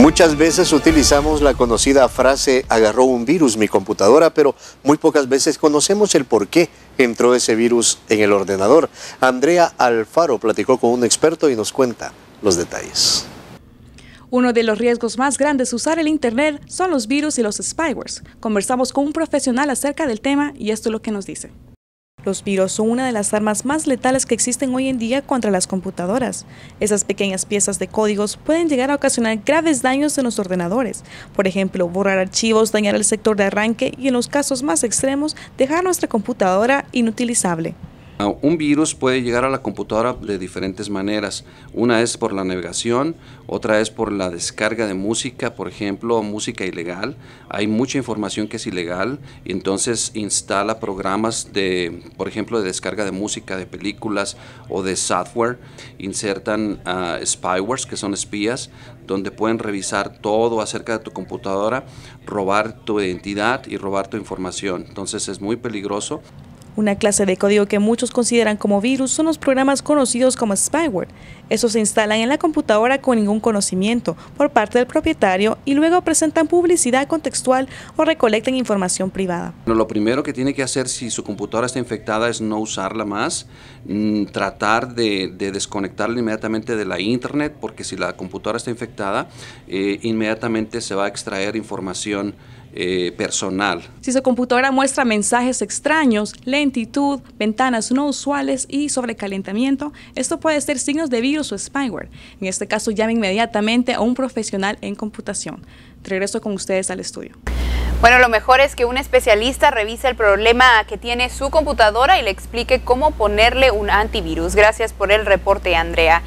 Muchas veces utilizamos la conocida frase agarró un virus mi computadora, pero muy pocas veces conocemos el por qué entró ese virus en el ordenador. Andrea Alfaro platicó con un experto y nos cuenta los detalles. Uno de los riesgos más grandes de usar el Internet son los virus y los spywares. Conversamos con un profesional acerca del tema y esto es lo que nos dice. Los virus son una de las armas más letales que existen hoy en día contra las computadoras. Esas pequeñas piezas de códigos pueden llegar a ocasionar graves daños en los ordenadores. Por ejemplo, borrar archivos, dañar el sector de arranque y en los casos más extremos, dejar nuestra computadora inutilizable. Ah, un virus puede llegar a la computadora de diferentes maneras. Una es por la navegación, otra es por la descarga de música, por ejemplo, música ilegal. Hay mucha información que es ilegal entonces instala programas de, por ejemplo, de descarga de música, de películas o de software. Insertan uh, ah, spywares, que son espías, donde pueden revisar todo acerca de tu computadora, robar tu identidad y robar tu información. Entonces es muy peligroso. Una clase de código que muchos consideran como virus son los programas conocidos como spyware. Esos se instalan en la computadora con ningún conocimiento por parte del propietario y luego presentan publicidad contextual o recolectan información privada. lo primero que tiene que hacer si su computadora está infectada es no usarla más, mm, tratar de, desconectarla inmediatamente de la internet porque si la computadora está infectada eh, inmediatamente se va a extraer información eh, personal. Si su computadora muestra mensajes extraños, lentitud, ventanas no usuales y sobrecalentamiento, esto puede ser signos de virus o spyware. En este caso, llame inmediatamente a un profesional en computación. regreso con ustedes al estudio. Bueno, lo mejor es que un especialista revise el problema que tiene su computadora y le explique cómo ponerle un antivirus. Gracias por el reporte, Andrea.